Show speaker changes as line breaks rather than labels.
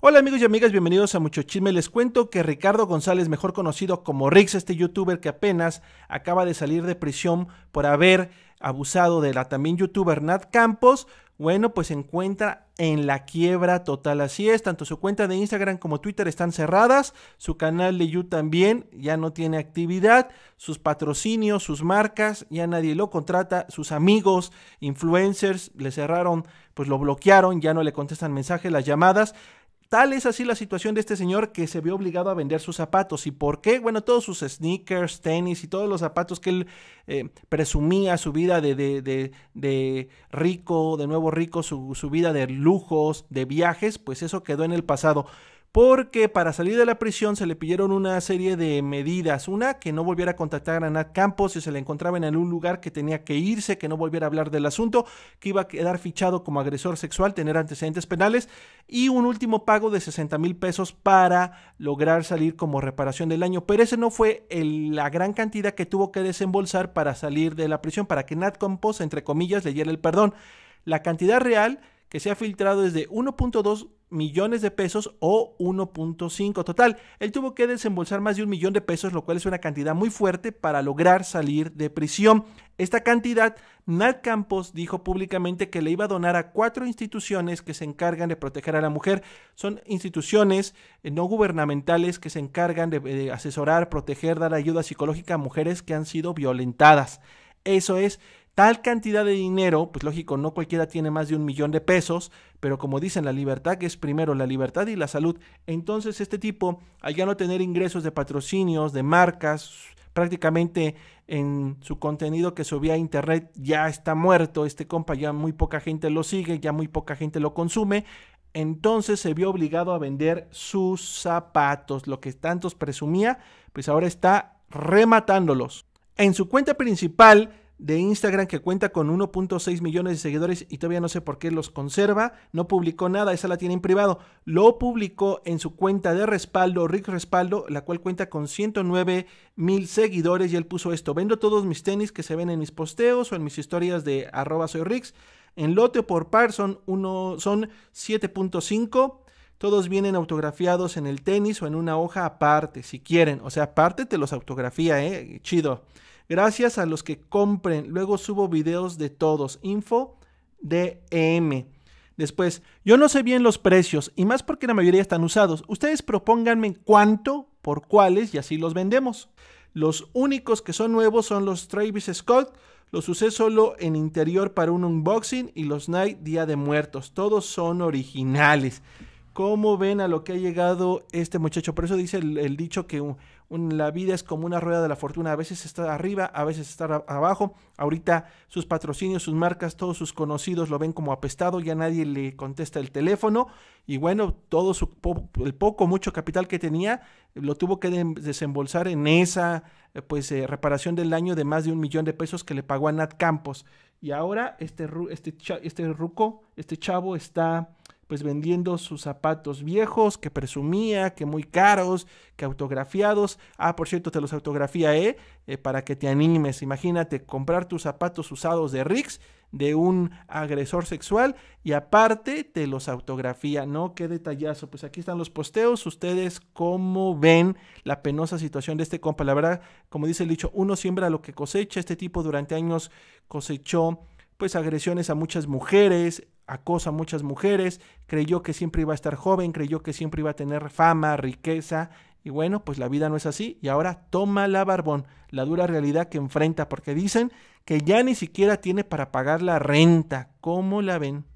Hola amigos y amigas, bienvenidos a Mucho Chisme. Les cuento que Ricardo González, mejor conocido como Rix, este youtuber que apenas acaba de salir de prisión por haber abusado de la también youtuber Nat Campos, bueno, pues se encuentra en la quiebra total. Así es, tanto su cuenta de Instagram como Twitter están cerradas, su canal de YouTube también ya no tiene actividad, sus patrocinios, sus marcas, ya nadie lo contrata, sus amigos, influencers, le cerraron, pues lo bloquearon, ya no le contestan mensajes, las llamadas. Tal es así la situación de este señor que se vio obligado a vender sus zapatos. ¿Y por qué? Bueno, todos sus sneakers, tenis y todos los zapatos que él eh, presumía, su vida de, de, de, de, rico, de nuevo rico, su, su vida de lujos, de viajes, pues eso quedó en el pasado porque para salir de la prisión se le pidieron una serie de medidas. Una, que no volviera a contactar a Nat Campos si se le encontraba en algún lugar que tenía que irse, que no volviera a hablar del asunto, que iba a quedar fichado como agresor sexual, tener antecedentes penales y un último pago de 60 mil pesos para lograr salir como reparación del año. Pero ese no fue la gran cantidad que tuvo que desembolsar para salir de la prisión, para que Nat Campos, entre comillas, le diera el perdón. La cantidad real que se ha filtrado desde 1.2 millones de pesos o 1.5 total. Él tuvo que desembolsar más de un millón de pesos, lo cual es una cantidad muy fuerte para lograr salir de prisión. Esta cantidad, Nat Campos dijo públicamente que le iba a donar a cuatro instituciones que se encargan de proteger a la mujer. Son instituciones eh, no gubernamentales que se encargan de, de asesorar, proteger, dar ayuda psicológica a mujeres que han sido violentadas. Eso es Tal cantidad de dinero, pues lógico, no cualquiera tiene más de un millón de pesos, pero como dicen, la libertad que es primero la libertad y la salud. Entonces este tipo, al ya no tener ingresos de patrocinios, de marcas, prácticamente en su contenido que subía a internet ya está muerto, este compa ya muy poca gente lo sigue, ya muy poca gente lo consume, entonces se vio obligado a vender sus zapatos, lo que tantos presumía, pues ahora está rematándolos. En su cuenta principal, de Instagram que cuenta con 1.6 millones de seguidores y todavía no sé por qué los conserva, no publicó nada, esa la tiene en privado. Lo publicó en su cuenta de respaldo, Rick Respaldo, la cual cuenta con 109 mil seguidores y él puso esto, vendo todos mis tenis que se ven en mis posteos o en mis historias de arroba soy En lote o por par son, uno, son 7.5. Todos vienen autografiados en el tenis o en una hoja aparte, si quieren. O sea, aparte te los autografía, ¿eh? Chido. Gracias a los que compren. Luego subo videos de todos. Info DM. Después, yo no sé bien los precios y más porque la mayoría están usados. Ustedes propónganme cuánto, por cuáles y así los vendemos. Los únicos que son nuevos son los Travis Scott. Los usé solo en interior para un unboxing y los Night Día de Muertos. Todos son originales. ¿Cómo ven a lo que ha llegado este muchacho? Por eso dice el, dicho que la vida es como una rueda de la fortuna. A veces está arriba, a veces está abajo. Ahorita sus patrocinios, sus marcas, todos sus conocidos lo ven como apestado. Ya nadie le contesta el teléfono. Y bueno, todo su el poco, mucho capital que tenía lo tuvo que desembolsar en esa eh, pues eh, reparación del año de más de un millón de pesos que le pagó a Nat Campos. Y ahora este, este, este ruco, este chavo está pues vendiendo sus zapatos viejos que presumía, que muy caros, que autografiados. Ah, por cierto, te los autografía, ¿eh? para que te animes. Imagínate comprar tus zapatos usados de Rix de un agresor sexual y aparte te los autografía, ¿no? Qué detallazo. Pues aquí están los posteos. Ustedes cómo ven la penosa situación de este compa. La verdad, como dice el dicho, uno siembra lo que cosecha. Este tipo durante años cosechó pues agresiones a muchas mujeres, acosa a muchas mujeres, creyó que siempre iba a estar joven, creyó que siempre iba a tener fama, riqueza, y bueno, pues la vida no es así, y ahora toma la barbón, la dura realidad que enfrenta, porque dicen que ya ni siquiera tiene para pagar la renta, ¿cómo la ven?